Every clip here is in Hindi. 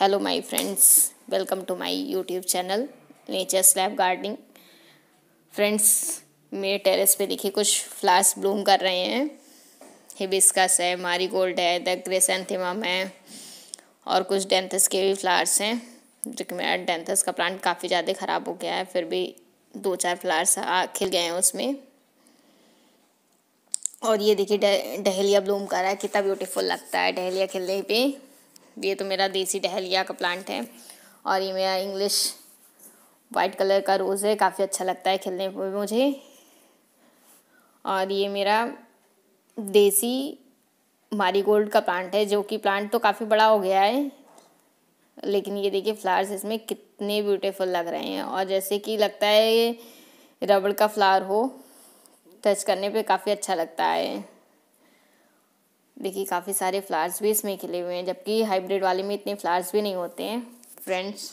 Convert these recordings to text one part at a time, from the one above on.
hello my friends welcome to my YouTube channel nature slab gardening friends मेरे टेरेस पे देखिए कुछ फ्लावर्स ब्लूम कर रहे हैं हिबिस्कस है मारी गोल्ड है द ग्रेसेंथिमम है और कुछ डेंथस के भी फ्लावर्स हैं जो कि मेरा डेंथस का प्लांट काफ़ी ज़्यादा ख़राब हो गया है फिर भी दो चार फ्लावर्स खिल गए हैं उसमें और ये देखिए डहेलिया ब्लूम कर रहा है कितना ब्यूटीफुल लगता है डहेलिया खिलने पे ये तो मेरा देसी डहलिया का प्लांट है और ये मेरा इंग्लिश वाइट कलर का रोज़ है काफ़ी अच्छा लगता है खिलने में मुझे और ये मेरा देसी मारीगोल्ड का प्लांट है जो कि प्लांट तो काफ़ी बड़ा हो गया है लेकिन ये देखिए फ्लावर्स इसमें कितने ब्यूटीफुल लग रहे हैं और जैसे कि लगता है ये रबड़ का फ्लावर हो टच करने पे काफ़ी अच्छा लगता है देखिए काफ़ी सारे फ्लावर्स भी इसमें खिले हुए हैं जबकि हाइब्रिड वाले में इतने फ्लावर्स भी नहीं होते हैं फ्रेंड्स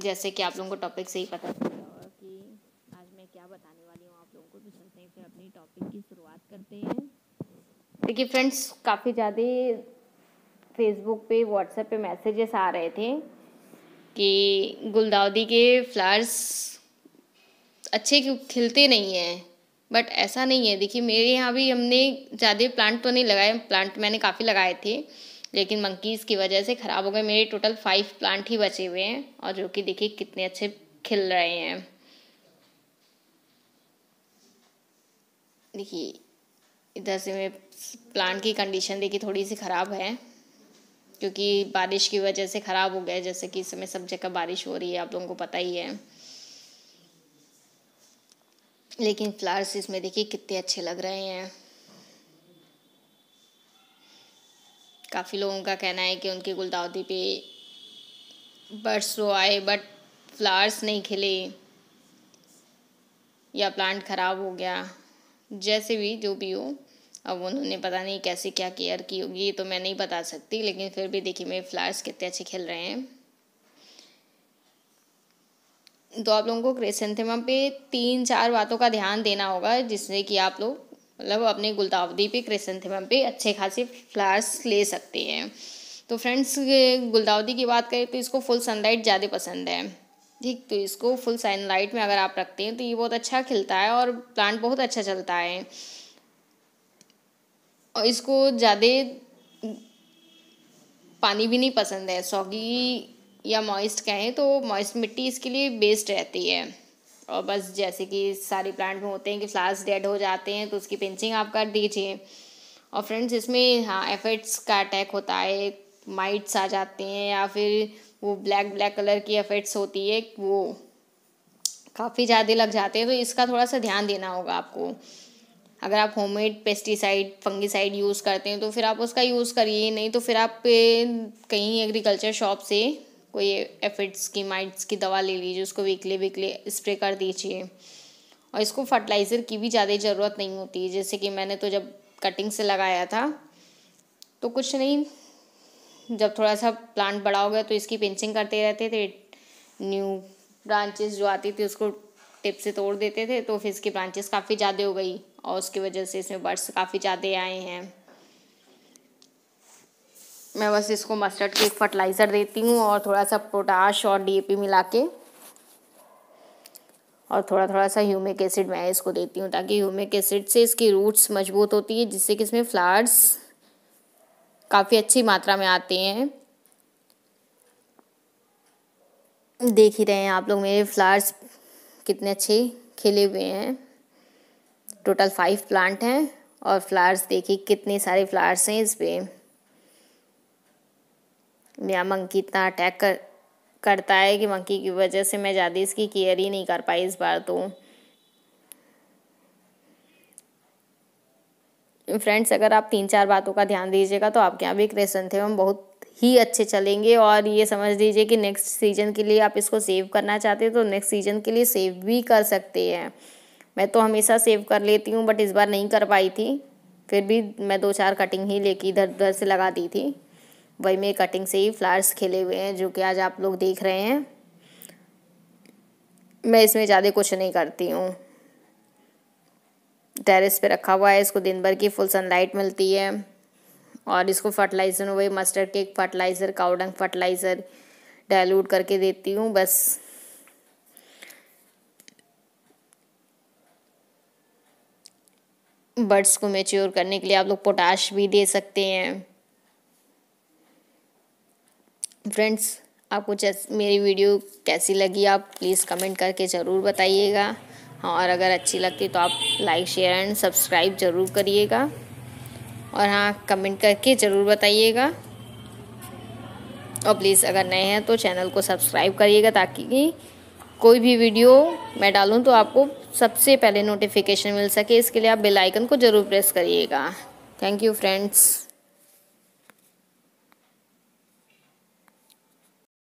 जैसे कि आप लोगों को टॉपिक से ही पता रहा होगा कि आज मैं क्या बताने वाली हूँ आप लोगों को तो चलते हैं फिर अपनी टॉपिक की शुरुआत करते हैं देखिए फ्रेंड्स काफ़ी ज़्यादा फेसबुक पे व्हाट्सएप पे मैसेजेस आ रहे थे कि गुलदाउदी के फ्लावर्स अच्छे खिलते नहीं हैं बट ऐसा नहीं है देखिए मेरे यहाँ भी हमने ज़्यादा प्लांट तो नहीं लगाए प्लांट मैंने काफ़ी लगाए थे लेकिन मंकीज़ की वजह से ख़राब हो गए मेरे टोटल फाइव प्लांट ही बचे हुए हैं और जो कि देखिए कितने अच्छे खिल रहे हैं देखिए इधर से मैं प्लांट की कंडीशन देखिए थोड़ी सी ख़राब है क्योंकि बारिश की वजह से ख़राब हो गया जैसे कि इस समय सब जगह बारिश हो रही है आप लोगों को पता ही है लेकिन फ्लावर्स इसमें देखिए कितने अच्छे लग रहे हैं काफ़ी लोगों का कहना है कि उनकी गुलदावदी पे बर्ड्स तो आए बट फ्लावर्स नहीं खिले या प्लांट ख़राब हो गया जैसे भी जो भी हो अब उन्होंने पता नहीं कैसे क्या केयर की होगी ये तो मैं नहीं बता सकती लेकिन फिर भी देखिए मेरे फ्लावर्स कितने अच्छे खिल रहे हैं तो आप लोगों को क्रेसेंथेमम पे तीन चार बातों का ध्यान देना होगा जिससे कि आप लोग मतलब अपने गुलदावदी पे क्रेसेंथेमम पे अच्छे खासे फ्लावर्स ले सकते हैं तो फ्रेंड्स गुलदावदी की बात करें तो इसको फुल सनलाइट ज़्यादा पसंद है ठीक तो इसको फुल सनलाइट में अगर आप रखते हैं तो ये बहुत अच्छा खिलता है और प्लांट बहुत अच्छा चलता है और इसको ज़्यादा पानी भी नहीं पसंद है सौगी या मॉइस्ट कहें तो मॉइस्ट मिट्टी इसके लिए बेस्ट रहती है और बस जैसे कि सारे प्लांट में होते हैं कि फ्लावर्स डेड हो जाते हैं तो उसकी पिंचिंग आप कर दीजिए और फ्रेंड्स इसमें हाँ एफेट्स का अटैक होता है माइट्स आ जाते हैं या फिर वो ब्लैक ब्लैक कलर की एफेट्स होती है वो काफ़ी ज़्यादा लग जाते हैं तो इसका थोड़ा सा ध्यान देना होगा आपको अगर आप होममेड पेस्टिसाइड फंगिसाइड यूज़ करते हैं तो फिर आप उसका यूज़ करिए नहीं तो फिर आप कहीं एग्रीकल्चर शॉप से कोई एफिड्स की माइट्स की दवा ले लीजिए उसको वीकली वीकली स्प्रे कर दीजिए और इसको फर्टिलाइज़र की भी ज़्यादा ज़रूरत नहीं होती जैसे कि मैंने तो जब कटिंग से लगाया था तो कुछ नहीं जब थोड़ा सा प्लांट बड़ा हो गया तो इसकी पिंचिंग करते रहते थे न्यू ब्रांचेस जो आती थी उसको टिप से तोड़ देते थे तो फिर इसकी ब्रांचेस काफ़ी ज़्यादा हो गई और उसकी वजह से इसमें बर्ड्स काफ़ी ज़्यादा आए हैं मैं बस इसको मस्टर्ड के फर्टिलाइज़र देती हूँ और थोड़ा सा पोटाश और डीएपी मिला के और थोड़ा थोड़ा सा ह्यूमिक एसिड मैं इसको देती हूँ ताकि ह्यूमिक एसिड से इसकी रूट्स मजबूत होती है जिससे कि इसमें फ्लावर्स काफ़ी अच्छी मात्रा में आते हैं देख ही रहे हैं आप लोग मेरे फ्लावर्स कितने अच्छे खिले हुए हैं टोटल फाइव प्लांट हैं और फ्लावर्स देखिए कितने सारे फ्लावर्स हैं इस पर या मंकी इतना अटैक कर करता है कि मंकी की वजह से मैं ज़्यादा इसकी केयर ही नहीं कर पाई इस बार तो फ्रेंड्स अगर आप तीन चार बातों का ध्यान दीजिएगा तो आपके यहाँ भी क्रेशन थे हम बहुत ही अच्छे चलेंगे और ये समझ लीजिए कि नेक्स्ट सीजन के लिए आप इसको सेव करना चाहते हैं तो नेक्स्ट सीजन के लिए सेव भी कर सकते हैं मैं तो हमेशा सेव कर लेती हूँ बट इस बार नहीं कर पाई थी फिर भी मैं दो चार कटिंग ही लेके इधर उधर से लगा दी थी वही में कटिंग से ही फ्लावर्स खिले हुए हैं जो कि आज आप लोग देख रहे हैं मैं इसमें ज़्यादा कुछ नहीं करती हूँ टेरेस पे रखा हुआ है इसको दिन भर की फुल सनलाइट मिलती है और इसको फर्टिलाइज़र वही mustard cake fertiliser cow dung fertiliser dilute करके देती हूँ बस बर्ड्स को मेच्योर करने के लिए आप लोग पोटाश भी दे सकते हैं फ्रेंड्स आपको जैस मेरी वीडियो कैसी लगी आप प्लीज़ कमेंट करके ज़रूर बताइएगा हाँ और अगर अच्छी लगती तो आप लाइक शेयर एंड सब्सक्राइब ज़रूर करिएगा और हाँ कमेंट करके ज़रूर बताइएगा और प्लीज़ अगर नए हैं तो चैनल को सब्सक्राइब करिएगा ताकि कोई भी वीडियो मैं डालूँ तो आपको सबसे पहले नोटिफिकेशन मिल सके इसके लिए आप बेल आइकन को ज़रूर प्रेस करिएगा थैंक यू फ्रेंड्स